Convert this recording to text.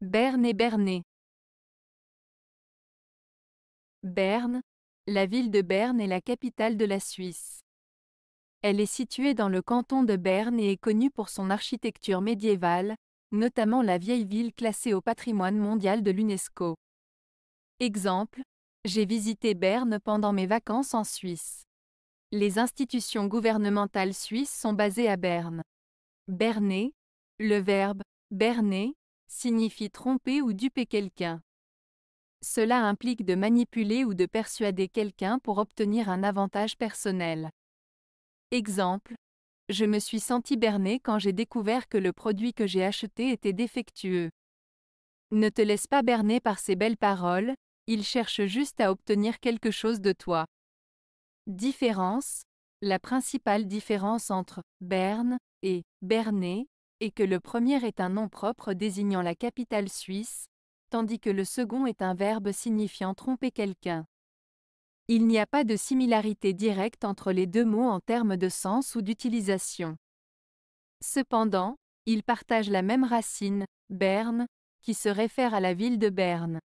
Berne et Bernay. Berne, la ville de Berne est la capitale de la Suisse. Elle est située dans le canton de Berne et est connue pour son architecture médiévale, notamment la vieille ville classée au patrimoine mondial de l'UNESCO. Exemple, j'ai visité Berne pendant mes vacances en Suisse. Les institutions gouvernementales suisses sont basées à Berne. Berné, le verbe Berné signifie tromper ou duper quelqu'un. Cela implique de manipuler ou de persuader quelqu'un pour obtenir un avantage personnel. Exemple. Je me suis senti berné quand j'ai découvert que le produit que j'ai acheté était défectueux. Ne te laisse pas berner par ces belles paroles, il cherche juste à obtenir quelque chose de toi. Différence. La principale différence entre berne et berner et que le premier est un nom propre désignant la capitale suisse, tandis que le second est un verbe signifiant tromper quelqu'un. Il n'y a pas de similarité directe entre les deux mots en termes de sens ou d'utilisation. Cependant, ils partagent la même racine, Berne, qui se réfère à la ville de Berne.